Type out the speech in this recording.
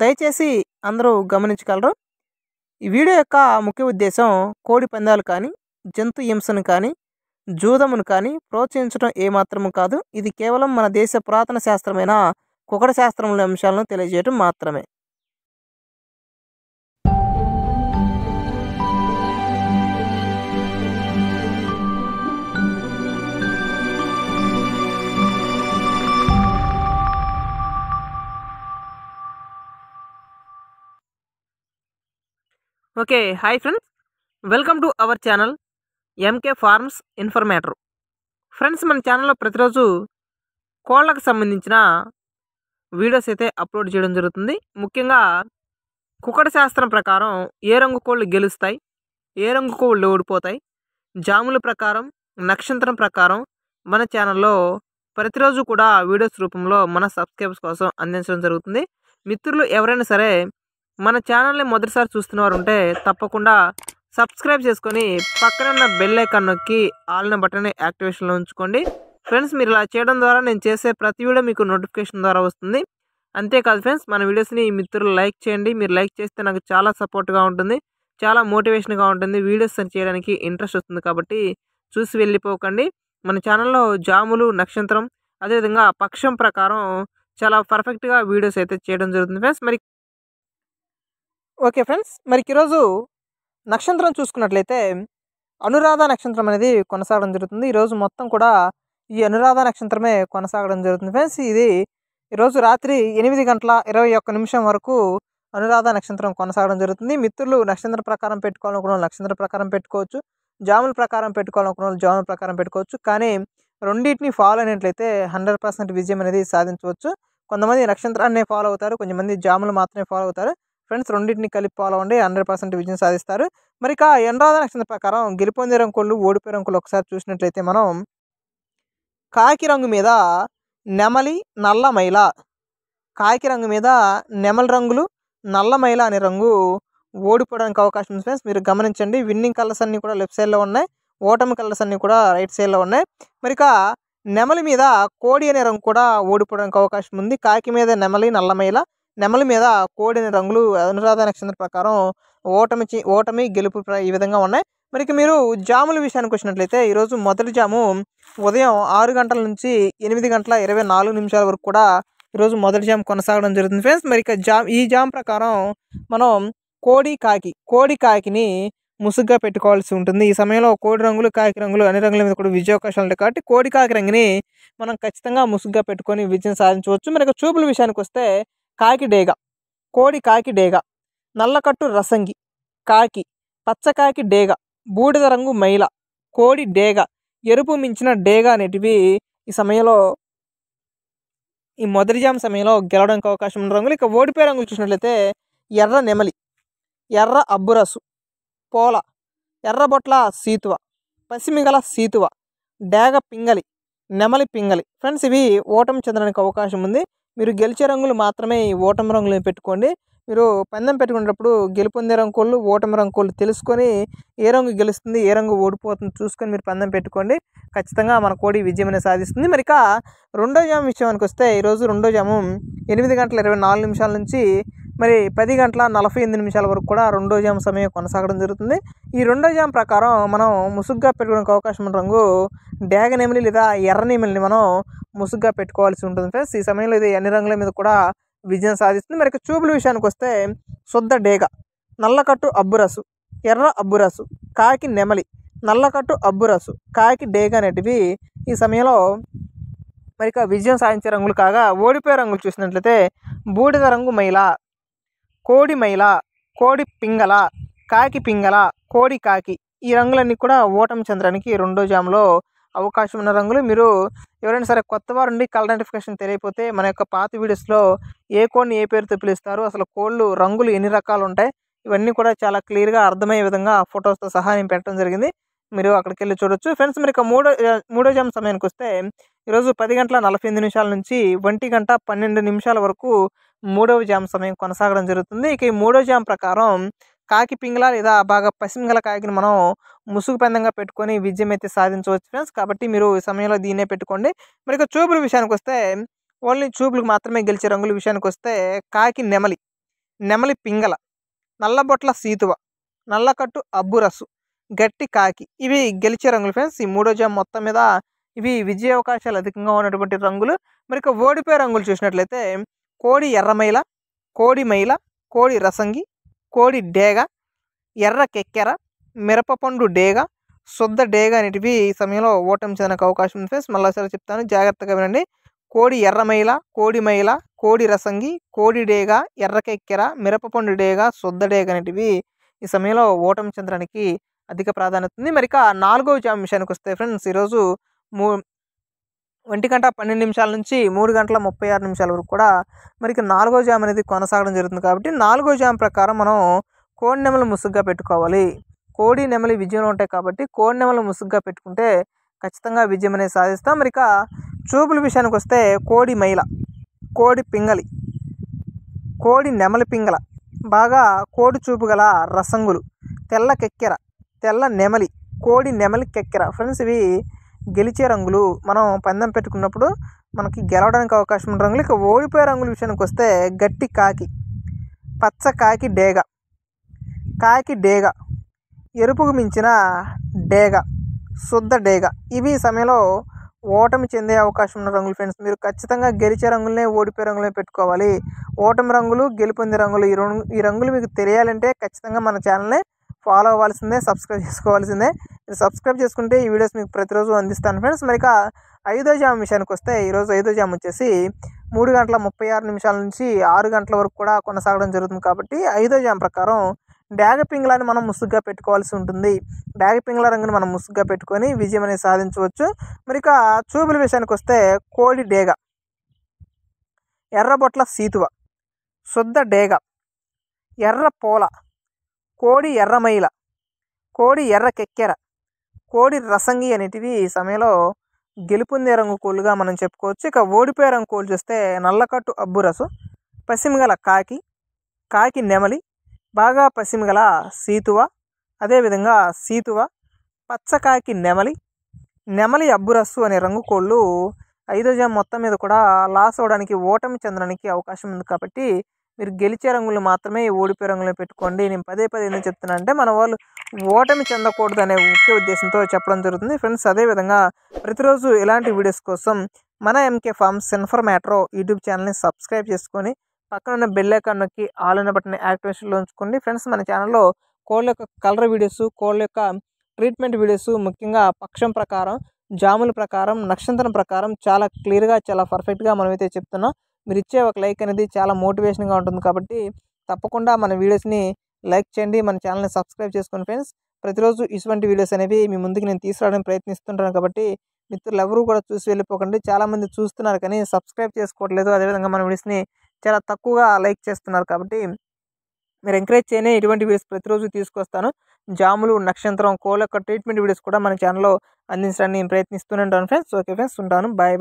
దయచేసి అందరూ గమనించగలరు ఈ వీడియో యొక్క ముఖ్య ఉద్దేశం కోడి పందాలు కానీ జంతు హింసను కానీ జూదమును కానీ ప్రోత్సహించడం ఏమాత్రము కాదు ఇది కేవలం మన దేశ పురాతన శాస్త్రమైన కుకట శాస్త్రంలో అంశాలను తెలియజేయడం మాత్రమే okay hi friends welcome to our channel MK farms informator friends మన ఛానల్లో ప్రతిరోజు కోళ్ళకు సంబంధించిన వీడియోస్ అయితే అప్లోడ్ చేయడం జరుగుతుంది ముఖ్యంగా కుక్కడ శాస్త్రం ప్రకారం ఏ రంగు కోళ్ళు గెలుస్తాయి ఏ రంగు కోళ్ళు ఓడిపోతాయి జాముల ప్రకారం నక్షత్రం ప్రకారం మన ఛానల్లో ప్రతిరోజు కూడా వీడియోస్ రూపంలో మన సబ్స్క్రైబర్స్ కోసం అందించడం జరుగుతుంది మిత్రులు ఎవరైనా సరే మన ఛానల్ని మొదటిసారి చూస్తున్నవారు ఉంటే తప్పకుండా సబ్స్క్రైబ్ చేసుకొని పక్కన ఉన్న బెల్ ఐకాన్ నొక్కి ఆల్న బటన్ని యాక్టివేషన్లో ఉంచుకోండి ఫ్రెండ్స్ మీరు ఇలా చేయడం ద్వారా నేను చేసే ప్రతి వీడియో మీకు నోటిఫికేషన్ ద్వారా వస్తుంది అంతేకాదు ఫ్రెండ్స్ మన వీడియోస్ని మిత్రులు లైక్ చేయండి మీరు లైక్ చేస్తే నాకు చాలా సపోర్ట్గా ఉంటుంది చాలా మోటివేషన్గా ఉంటుంది వీడియోస్ అని చేయడానికి ఇంట్రెస్ట్ వస్తుంది కాబట్టి చూసి వెళ్ళిపోకండి మన ఛానల్లో జాములు నక్షత్రం అదేవిధంగా పక్షం ప్రకారం చాలా పర్ఫెక్ట్గా వీడియోస్ అయితే చేయడం జరుగుతుంది ఫ్రెండ్స్ మరి ఓకే ఫ్రెండ్స్ మరి ఈరోజు నక్షత్రం చూసుకున్నట్లయితే అనురాధ నక్షత్రం అనేది కొనసాగడం జరుగుతుంది ఈరోజు మొత్తం కూడా ఈ అనురాధ నక్షత్రమే కొనసాగడం జరుగుతుంది ఫ్రెండ్స్ ఇది ఈరోజు రాత్రి ఎనిమిది గంటల ఇరవై ఒక్క నిమిషం వరకు అనురాధ నక్షత్రం కొనసాగడం జరుగుతుంది మిత్రులు నక్షత్ర ప్రకారం పెట్టుకోవాలనుకున్న నక్షత్ర ప్రకారం పెట్టుకోవచ్చు జాముల ప్రకారం పెట్టుకోవాలనుకున్న జాముల ప్రకారం పెట్టుకోవచ్చు కానీ రెండింటిని ఫాలో అయినట్లయితే హండ్రెడ్ పర్సెంట్ విజయం అనేది సాధించవచ్చు కొంతమంది నక్షత్రాన్నే ఫాలో అవుతారు కొంతమంది జాములు మాత్రమే ఫాలో అవుతారు ఫ్రెండ్స్ రెండింటిని కలిపి ఫాలో ఉండి హండ్రెడ్ పర్సెంట్ విజయం సాధిస్తారు మరి ఇక ఎన్రాధ నక్షత్రం ప్రకారం గెలుపొందే రంకులు ఓడిపోయే రంకులు ఒకసారి చూసినట్లయితే మనం కాకి రంగు మీద నెమలి నల్ల మైల కాకి రంగు మీద నెమలి రంగులు నల్ల మైల అనే రంగు ఓడిపోవడానికి అవకాశం ఉంది ఫ్రెండ్స్ మీరు గమనించండి విన్నింగ్ కలర్స్ అన్నీ కూడా లెఫ్ట్ సైడ్లో ఉన్నాయి ఓటమి కలర్స్ అన్నీ కూడా రైట్ సైడ్లో ఉన్నాయి మరి ఇక నెమలి మీద కోడి అనే రంగు కూడా ఓడిపోవడానికి అవకాశం ఉంది కాకి మీద నెమలి నల్ల మైల నెమలి మీద కోడిన రంగులు అనురాధ నక్షత్రం ప్రకారం ఓటమి ఓటమి గెలుపు ఈ విధంగా ఉన్నాయి మరికి మీరు జాముల విషయానికి వచ్చినట్లయితే ఈరోజు మొదటి జాము ఉదయం ఆరు గంటల నుంచి ఎనిమిది గంటల ఇరవై నాలుగు నిమిషాల వరకు కూడా ఈరోజు మొదటి జామ్ కొనసాగడం జరుగుతుంది ఫ్రెండ్స్ మరి జామ్ ఈ జామ్ ప్రకారం మనం కోడి కాకి కోడి కాకిని ముసుగ్గా పెట్టుకోవాల్సి ఉంటుంది ఈ సమయంలో కోడి రంగులు కాకి రంగులు అన్ని రంగుల మీద కూడా విజయావకాశాలు ఉంటాయి కాబట్టి కోడి కాకి రంగుని మనం ఖచ్చితంగా ముసుగ్గా పెట్టుకొని విజయం సాధించవచ్చు మరి చూపుల విషయానికి వస్తే కాకి డేగ కోడి కాకి డేగ నల్లకట్టు రసంగి కాకి పచ్చకాకి డేగ బూడిద రంగు మైల కోడి డేగ ఎరుపు మించిన డేగ అనేటివి ఈ సమయంలో ఈ మొదటి జామ సమయంలో గెలవడానికి అవకాశం ఉన్న రంగులు ఇక ఓడిపోయే రంగులు చూసినట్లయితే ఎర్ర నెమలి ఎర్ర అబ్బురసు పోల ఎర్రబొట్ల సీతువ పసిమిగల సీతువ డేగ పింగలి నెమలి పింగలి ఫ్రెండ్స్ ఇవి ఓటమి చెందడానికి అవకాశం ఉంది మీరు గెలిచే రంగులు మాత్రమే ఈ ఓటమి రంగులు పెట్టుకోండి మీరు పందెం పెట్టుకునేటప్పుడు గెలుపొందే రంగులు ఓటమి రంగులు తెలుసుకొని ఏ రంగు గెలుస్తుంది ఏ రంగు ఓడిపోతుంది చూసుకొని మీరు పందెం పెట్టుకోండి ఖచ్చితంగా మన కోడి విజయం సాధిస్తుంది మరి ఇక రెండో జాము విషయానికి వస్తే ఈరోజు రెండో జాము ఎనిమిది గంటల ఇరవై నాలుగు నిమిషాల నుంచి మరి పది గంటల నలభై ఎనిమిది నిమిషాల వరకు కూడా రెండో జామ్ సమయం కొనసాగడం జరుగుతుంది ఈ రెండో జామ్ ప్రకారం మనం ముసుగ్గా పెట్టుకోవడానికి అవకాశం ఉన్న రంగు డ్యాగ నెమిలి లేదా ఎర్ర నెమిలిని మనం ముసుగ్గా పెట్టుకోవాల్సి ఉంటుంది ఫ్రెండ్స్ ఈ సమయంలో ఇది అన్ని రంగుల మీద కూడా విజయం సాధిస్తుంది మరి చూపుల విషయానికి వస్తే శుద్ధ డేగ నల్లకట్టు అబ్బురసు ఎర్ర అబ్బురసు కాకి నెమలి నల్లకట్టు అబ్బురసు కాకి డేగ అనేటివి ఈ సమయంలో మరి విజయం సాధించే రంగులు కాగా ఓడిపోయే రంగులు చూసినట్లయితే బూడిద రంగు మహిళ కోడి మైల కోడి పింగళ కాకి పింగళ కోడి కాకి ఈ రంగులన్నీ కూడా ఓటమి చంద్రానికి రెండో జాములో అవకాశం ఉన్న రంగులు మీరు ఎవరైనా సరే కొత్త వారు ఉండి కలర్ నోటిఫికేషన్ తెలియపోతే మన యొక్క పాత వీడియోస్లో ఏ కోడిని ఏ పేరుతో పిలుస్తారు అసలు కోళ్ళు రంగులు ఎన్ని రకాలు ఉంటాయి ఇవన్నీ కూడా చాలా క్లియర్గా అర్థమయ్యే విధంగా ఫొటోస్తో సహా నేను పెట్టడం జరిగింది మీరు అక్కడికి వెళ్ళి చూడొచ్చు ఫ్రెండ్స్ మీరు ఇక మూడో మూడో జామ్ సమయానికి వస్తే ఈరోజు పది గంటల నలభై నిమిషాల నుంచి ఒంటి గంట పన్నెండు నిమిషాల వరకు మూడవ జామ్ సమయం కొనసాగడం జరుగుతుంది ఇక ఈ మూడవ జామ్ ప్రకారం కాకి పింగళ లేదా బాగా పసిమింగల కాకిని మనం ముసుగు పెందంగా పెట్టుకొని విజయం అయితే సాధించవచ్చు ఫ్రెండ్స్ కాబట్టి మీరు ఈ సమయంలో దీన్నే పెట్టుకోండి మరి ఇక చూపుల విషయానికి వస్తే ఓన్లీ చూపులకు మాత్రమే గెలిచే రంగుల విషయానికి వస్తే కాకి నెమలి నెమలి పింగళ నల్లబొట్ల సీతువ నల్లకట్టు అబ్బురసు గట్టి కాకి ఇవి గెలిచే రంగులు ఫ్రెండ్స్ ఈ మూడో జామ్ మొత్తం మీద ఇవి విజయ అవకాశాలు అధికంగా ఉన్నటువంటి రంగులు మరి ఇక ఓడిపోయే రంగులు చూసినట్లయితే కోడి ఎర్రమైల కోడి మైల కోడి రసంగి కోడి డేగ ఎర్ర కెక్కెర మిరపపండు డేగ శుద్ధ డేగ అనేటివి ఈ సమయంలో ఓటమి చేయడానికి అవకాశం ఉంది ఫ్రెండ్స్ సరే చెప్తాను జాగ్రత్తగా వినండి కోడి ఎర్రమైల కోడి మైల కోడి రసంగి కోడి డేగ ఎర్రకెక్కెర మిరపపండు డేగ శుద్ధ డేగ అనేటివి ఈ సమయంలో ఓటమి చెందడానికి అధిక ప్రాధాన్యత ఉంది మరిక నాలుగవ జామ్ విషయానికి వస్తే ఫ్రెండ్స్ ఈరోజు మూ ఒంటి గంట పన్నెండు నిమిషాల నుంచి మూడు గంటల ముప్పై ఆరు నిమిషాల వరకు కూడా మరి నాలుగో జామ్ అనేది కొనసాగడం జరుగుతుంది కాబట్టి నాలుగో జామ్ ప్రకారం మనం కోడి నెమలు ముసుగ్గా పెట్టుకోవాలి కోడి నెమలి విజయంలో ఉంటాయి కాబట్టి కోడి నెమలు ముసుగ్గా పెట్టుకుంటే ఖచ్చితంగా విజయం అనేది సాధిస్తాం మరి ఇక చూపుల విషయానికి వస్తే కోడి మైల కోడి పింగలి కోడి నెమలి పింగల బాగా కోడి చూపు గల రసంగులు తెల్ల కెక్కెర తెల్ల నెమలి కోడి నెమలి కెక్కెర ఫ్రెండ్స్ ఇవి గెలిచే రంగులు మనం పందెం పెట్టుకున్నప్పుడు మనకి గెలవడానికి అవకాశం ఉన్న రంగులు ఇక ఓడిపోయే రంగుల విషయానికి వస్తే గట్టి కాకి పచ్చ కాకి డేగ కాకి డేగ ఎరుపుకు మించిన డేగ శుద్ధ డేగ ఇవి సమయంలో ఓటమి చెందే అవకాశం ఉన్న రంగులు ఫ్రెండ్స్ మీరు ఖచ్చితంగా గెలిచే రంగులనే ఓడిపోయే రంగులనే పెట్టుకోవాలి ఓటమి రంగులు గెలుపొంది రంగులు ఈ రంగు ఈ రంగులు మీకు తెలియాలంటే ఖచ్చితంగా మన ఛానల్ని ఫాలో అవ్వాల్సిందే సబ్స్క్రైబ్ చేసుకోవాల్సిందే సబ్స్క్రైబ్ చేసుకుంటే ఈ వీడియోస్ మీకు ప్రతిరోజు అందిస్తాను ఫ్రెండ్స్ మరి ఇక ఐదో జామ్ విషయానికి వస్తే ఈరోజు ఐదో జామ్ వచ్చేసి మూడు గంటల ముప్పై ఆరు నిమిషాల నుంచి ఆరు గంటల వరకు కూడా కొనసాగడం జరుగుతుంది కాబట్టి ఐదో జామ్ ప్రకారం డ్యాగ పింగ్లాని మనం ముసుగ్గా పెట్టుకోవాల్సి ఉంటుంది డ్యాగ పింగ్ల రంగుని మనం ముసుగ్గా పెట్టుకొని విజయం అనేది సాధించవచ్చు మరి ఇక చూపుల విషయానికి వస్తే కోడి డేగ ఎర్రబొట్ల సీతువ శుద్ధ డేగ ఎర్ర పోల కోడి ఎర్రమైల కోడి ఎర్ర కెక్కెర కోడి రసంగి అనేటివి ఈ సమయంలో గెలుపొందే రంగు కోళ్ళుగా మనం చెప్పుకోవచ్చు ఇక ఓడిపోయే రంగు కోళ్ళు చూస్తే నల్లకట్టు అబ్బురసు పశ్చిమగల కాకి కాకి నెమలి బాగా పశ్చిమగల సీతువ అదేవిధంగా సీతువ పచ్చకాకి నెమలి నెమలి అబ్బురస్సు అనే రంగు కోళ్ళు ఐదో జామ్ మొత్తం మీద కూడా లాస్ అవడానికి ఓటమి చెందడానికి అవకాశం ఉంది కాబట్టి మీరు గెలిచే రంగులు మాత్రమే ఓడిపోయే రంగులు పెట్టుకోండి నేను పదే పదే ఎందుకు చెప్తున్నా అంటే మన వాళ్ళు ఓటమి చెందకూడదు అనే ముఖ్య ఉద్దేశంతో చెప్పడం జరుగుతుంది ఫ్రెండ్స్ అదేవిధంగా ప్రతిరోజు ఇలాంటి వీడియోస్ కోసం మన ఎంకే ఫార్మ్స్ సెన్ఫర్ మ్యాట్రో యూట్యూబ్ ఛానల్ని సబ్స్క్రైబ్ చేసుకొని పక్కన ఉన్న బెల్ ఐకాన్ నొక్కి ఆల్ ఉన్న బటన్ యాక్టివేషన్లో ఉంచుకోండి ఫ్రెండ్స్ మన ఛానల్లో కోళ్ళ యొక్క కలర్ వీడియోస్ కోళ్ళ యొక్క ట్రీట్మెంట్ వీడియోస్ ముఖ్యంగా పక్షం ప్రకారం జాముల ప్రకారం నక్షత్రం ప్రకారం చాలా క్లియర్గా చాలా పర్ఫెక్ట్గా మనమైతే చెప్తున్నాం మీరు ఇచ్చే ఒక లైక్ అనేది చాలా మోటివేషన్గా ఉంటుంది కాబట్టి తప్పకుండా మన వీడియోస్ని లైక్ చేయండి మన ఛానల్ని సబ్స్క్రైబ్ చేసుకోండి ఫ్రెండ్స్ ప్రతిరోజు ఇటువంటి వీడియోస్ అనేవి మీ ముందుకు నేను తీసుకురావడానికి ప్రయత్నిస్తుంటాను కాబట్టి మిత్రులు ఎవరు కూడా చూసి వెళ్ళిపోకండి చాలామంది చూస్తున్నారు కానీ సబ్స్క్రైబ్ చేసుకోవట్లేదు అదేవిధంగా మన వీడియోస్ని చాలా తక్కువగా లైక్ చేస్తున్నారు కాబట్టి మీరు ఎంకరేజ్ చేయనే ఇటువంటి వీడియోస్ ప్రతిరోజు తీసుకొస్తాను జాములు నక్షత్రం కోల ట్రీట్మెంట్ వీడియోస్ కూడా మన ఛానల్లో అందించడానికి నేను ప్రయత్నిస్తూనే ఉంటాను ఫ్రెండ్స్ ఓకే ఫ్రెండ్స్ ఉంటాను బాయ్